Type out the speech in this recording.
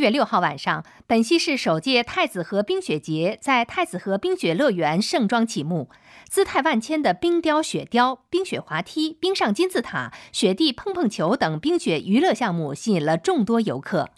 月六号晚上，本溪市首届太子河冰雪节在太子河冰雪乐园盛装启幕。姿态万千的冰雕、雪雕、冰雪滑梯、冰上金字塔、雪地碰碰球等冰雪娱乐项目吸引了众多游客。